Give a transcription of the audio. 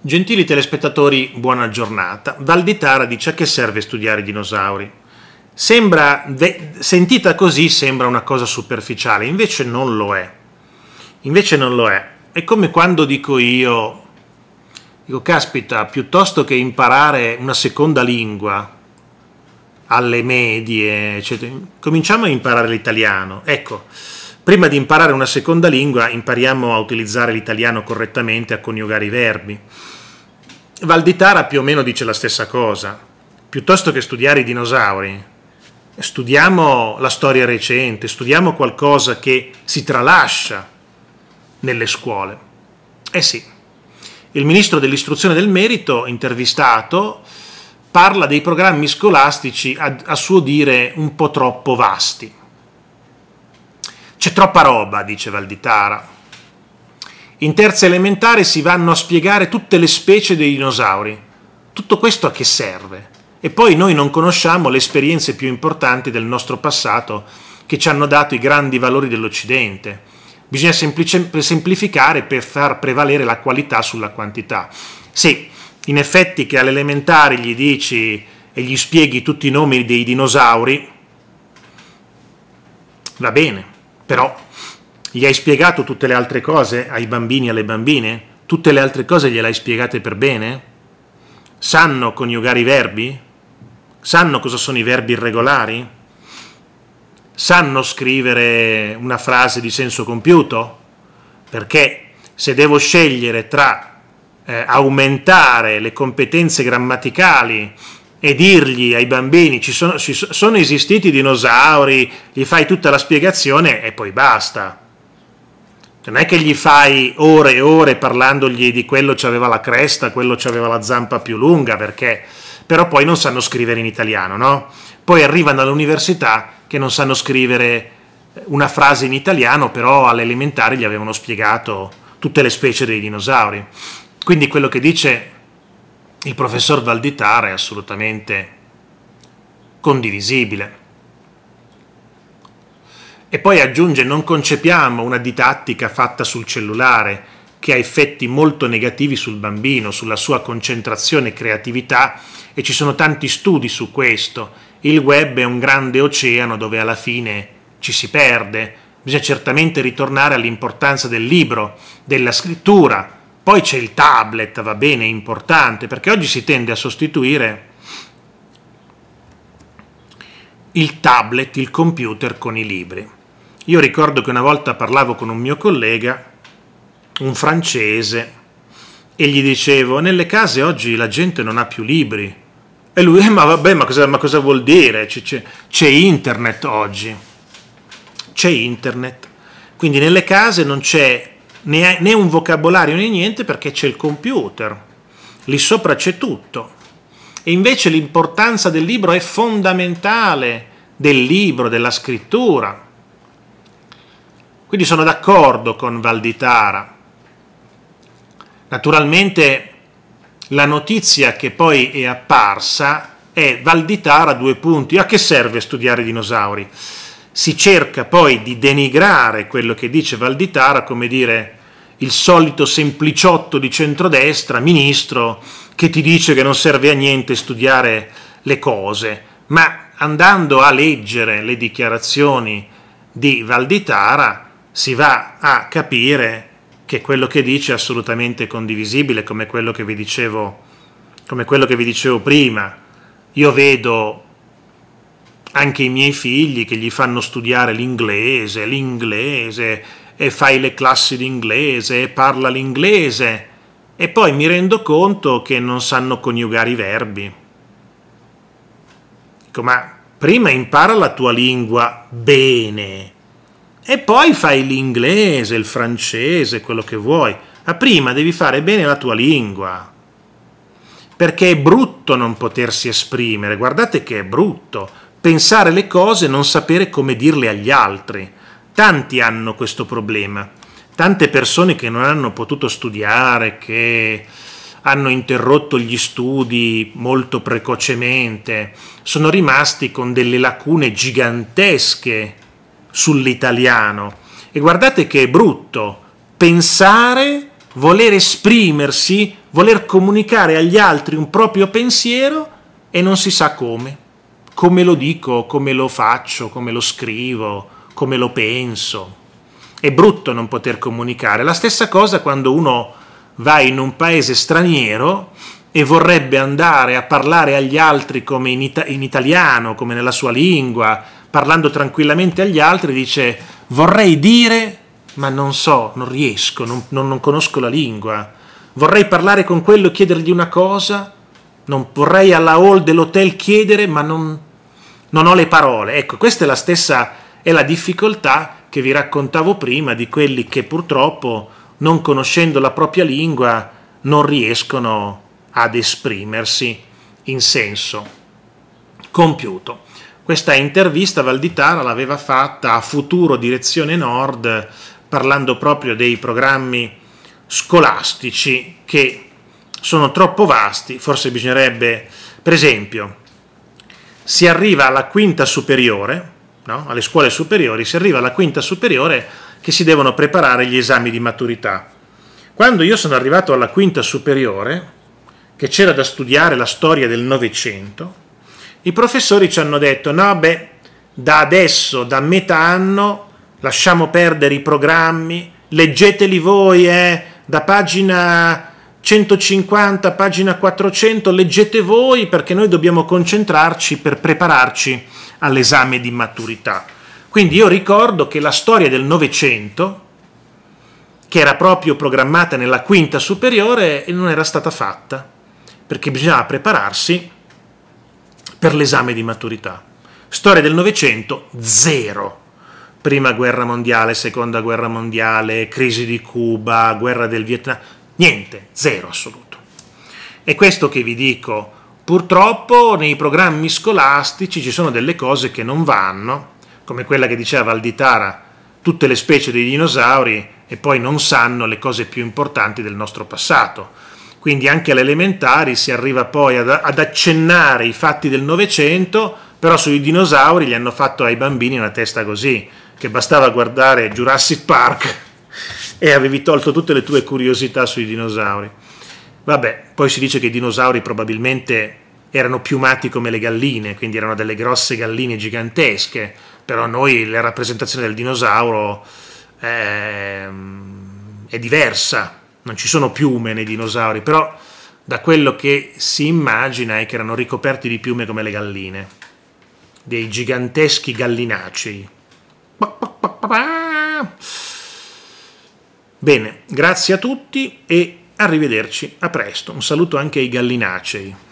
Gentili telespettatori, buona giornata. Valditara dice a che serve studiare i dinosauri. Sembra, sentita così, sembra una cosa superficiale, invece non lo è. Invece non lo è. È come quando dico io, dico caspita, piuttosto che imparare una seconda lingua alle medie, eccetera, cominciamo a imparare l'italiano. Ecco prima di imparare una seconda lingua impariamo a utilizzare l'italiano correttamente, a coniugare i verbi. Valditara più o meno dice la stessa cosa. Piuttosto che studiare i dinosauri, studiamo la storia recente, studiamo qualcosa che si tralascia nelle scuole. Eh sì, il ministro dell'istruzione del merito, intervistato, parla dei programmi scolastici a, a suo dire un po' troppo vasti. C'è troppa roba, dice Valditara. In terza elementare si vanno a spiegare tutte le specie dei dinosauri. Tutto questo a che serve? E poi noi non conosciamo le esperienze più importanti del nostro passato che ci hanno dato i grandi valori dell'Occidente. Bisogna semplificare per far prevalere la qualità sulla quantità. Sì, in effetti che all'elementare gli dici e gli spieghi tutti i nomi dei dinosauri, va bene, però gli hai spiegato tutte le altre cose ai bambini e alle bambine? Tutte le altre cose gliele hai spiegate per bene? Sanno coniugare i verbi? Sanno cosa sono i verbi irregolari? Sanno scrivere una frase di senso compiuto? Perché se devo scegliere tra eh, aumentare le competenze grammaticali e dirgli ai bambini ci sono, ci sono esistiti dinosauri, gli fai tutta la spiegazione e poi basta. Non è che gli fai ore e ore parlandogli di quello che aveva la cresta, quello che aveva la zampa più lunga, perché però poi non sanno scrivere in italiano, no? Poi arrivano all'università che non sanno scrivere eh, una frase in italiano, però all'elementare gli avevano spiegato tutte le specie dei dinosauri. Quindi quello che dice il professor Valditara è assolutamente condivisibile. E poi aggiunge, non concepiamo una didattica fatta sul cellulare che ha effetti molto negativi sul bambino, sulla sua concentrazione e creatività e ci sono tanti studi su questo. Il web è un grande oceano dove alla fine ci si perde. Bisogna certamente ritornare all'importanza del libro, della scrittura, poi c'è il tablet, va bene, è importante, perché oggi si tende a sostituire il tablet, il computer con i libri. Io ricordo che una volta parlavo con un mio collega, un francese, e gli dicevo, nelle case oggi la gente non ha più libri. E lui, eh, ma vabbè, ma cosa, ma cosa vuol dire? C'è, c'è internet oggi. C'è internet. Quindi nelle case non c'è né, né un vocabolario né niente perché c'è il computer, lì sopra c'è tutto. E invece l'importanza del libro è fondamentale, del libro, della scrittura. Quindi sono d'accordo con Valditara. Naturalmente la notizia che poi è apparsa è Valditara due punti. A che serve studiare i dinosauri? si cerca poi di denigrare quello che dice Valditara, come dire il solito sempliciotto di centrodestra, ministro, che ti dice che non serve a niente studiare le cose, ma andando a leggere le dichiarazioni di Valditara si va a capire che quello che dice è assolutamente condivisibile, come quello che vi dicevo, come quello che vi dicevo prima. Io vedo anche i miei figli che gli fanno studiare l'inglese, l'inglese, e fai le classi d'inglese, e parla l'inglese, e poi mi rendo conto che non sanno coniugare i verbi. Dico, ecco, ma prima impara la tua lingua bene, e poi fai l'inglese, il francese, quello che vuoi, ma prima devi fare bene la tua lingua perché è brutto non potersi esprimere, guardate che è brutto, pensare le cose e non sapere come dirle agli altri. Tanti hanno questo problema, tante persone che non hanno potuto studiare, che hanno interrotto gli studi molto precocemente, sono rimasti con delle lacune gigantesche sull'italiano. E guardate che è brutto pensare, voler esprimersi, voler comunicare agli altri un proprio pensiero e non si sa come come lo dico, come lo faccio, come lo scrivo, come lo penso. È brutto non poter comunicare. La stessa cosa quando uno va in un paese straniero e vorrebbe andare a parlare agli altri come in, ita- in italiano, come nella sua lingua, parlando tranquillamente agli altri, dice vorrei dire, ma non so, non riesco, non, non, non conosco la lingua. Vorrei parlare con quello e chiedergli una cosa, non vorrei alla hall dell'hotel chiedere, ma non, non ho le parole. Ecco, questa è la stessa è la difficoltà che vi raccontavo prima di quelli che purtroppo, non conoscendo la propria lingua, non riescono ad esprimersi in senso compiuto. Questa intervista Valditara l'aveva fatta a Futuro Direzione Nord parlando proprio dei programmi scolastici che sono troppo vasti, forse bisognerebbe, per esempio, si arriva alla quinta superiore, no? alle scuole superiori, si arriva alla quinta superiore che si devono preparare gli esami di maturità. Quando io sono arrivato alla quinta superiore, che c'era da studiare la storia del Novecento, i professori ci hanno detto, no beh, da adesso, da metà anno, lasciamo perdere i programmi, leggeteli voi, eh, da pagina 150, pagina 400, leggete voi perché noi dobbiamo concentrarci per prepararci all'esame di maturità. Quindi io ricordo che la storia del Novecento, che era proprio programmata nella quinta superiore, non era stata fatta, perché bisognava prepararsi per l'esame di maturità. Storia del Novecento, zero. Prima guerra mondiale, seconda guerra mondiale, crisi di Cuba, guerra del Vietnam, Niente, zero assoluto. È questo che vi dico. Purtroppo nei programmi scolastici ci sono delle cose che non vanno, come quella che diceva Valditara, tutte le specie dei dinosauri e poi non sanno le cose più importanti del nostro passato. Quindi anche alle elementari si arriva poi ad, ad accennare i fatti del Novecento, però sui dinosauri gli hanno fatto ai bambini una testa così, che bastava guardare Jurassic Park e avevi tolto tutte le tue curiosità sui dinosauri. Vabbè, poi si dice che i dinosauri probabilmente erano piumati come le galline, quindi erano delle grosse galline gigantesche, però noi la rappresentazione del dinosauro è, ehm, è diversa, non ci sono piume nei dinosauri, però da quello che si immagina è che erano ricoperti di piume come le galline, dei giganteschi gallinacei. Ma, Bene, grazie a tutti e arrivederci a presto. Un saluto anche ai gallinacei.